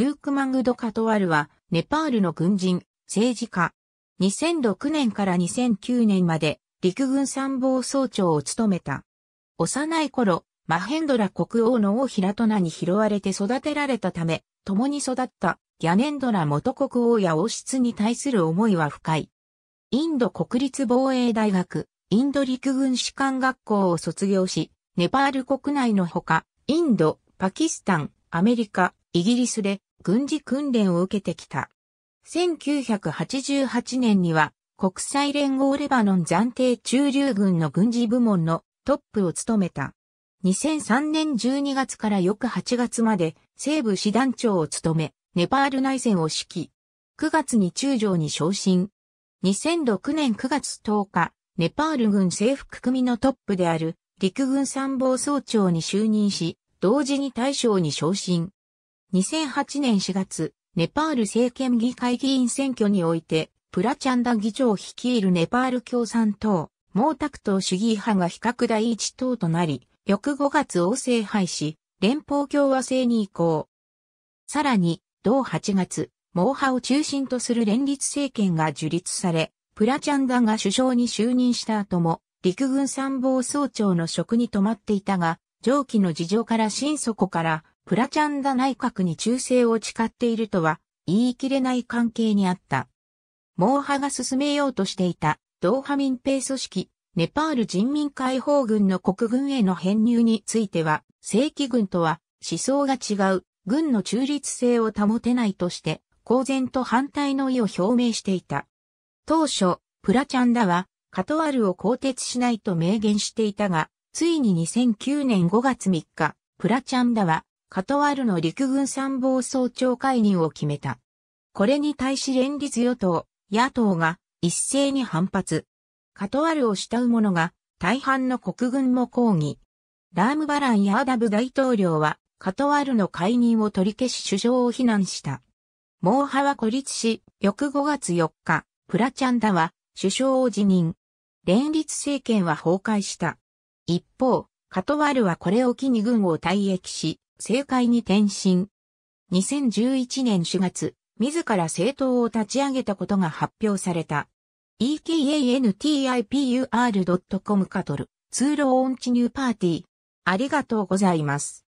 ルーク・マングド・カトワルは、ネパールの軍人、政治家。2006年から2009年まで、陸軍参謀総長を務めた。幼い頃、マヘンドラ国王の王平トナに拾われて育てられたため、共に育ったギャネンドラ元国王や王室に対する思いは深い。インド国立防衛大学、インド陸軍士官学校を卒業し、ネパール国内のほか、インド、パキスタン、アメリカ、イギリスで軍事訓練を受けてきた。1988年には国際連合レバノン暫定駐留軍の軍事部門のトップを務めた。2003年12月から翌8月まで西部師団長を務め、ネパール内戦を指揮。9月に中将に昇進。2006年9月10日、ネパール軍制服組のトップである陸軍参謀総長に就任し、同時に大将に昇進。2008年4月、ネパール政権議会議員選挙において、プラチャンダ議長を率いるネパール共産党、毛沢東主義派が比較第一党となり、翌5月を制敗し、連邦共和制に移行。さらに、同8月、毛派を中心とする連立政権が樹立され、プラチャンダが首相に就任した後も、陸軍参謀総長の職に止まっていたが、上記の事情から新底からプラチャンダ内閣に忠誠を誓っているとは言い切れない関係にあった。毛派が進めようとしていたドーハ民兵組織、ネパール人民解放軍の国軍への編入については、正規軍とは思想が違う、軍の中立性を保てないとして、公然と反対の意を表明していた。当初、プラチャンダは、カトワルを更迭しないと明言していたが、ついに2009年5月3日、プラチャンダは、カトワルの陸軍参謀総長解任を決めた。これに対し連立与党、野党が一斉に反発。カトワルを慕う者が大半の国軍も抗議。ラームバランやアダブ大統領はカトワルの解任を取り消し首相を非難した。毛派は孤立し、翌5月4日、プラチャンダは首相を辞任。連立政権は崩壊した。一方、カトワルはこれを機に軍を退役し、政界に転身。2011年4月、自ら政党を立ち上げたことが発表された。e k a n t i p u r c o m カトル、ツールオンチニューパーティー。ありがとうございます。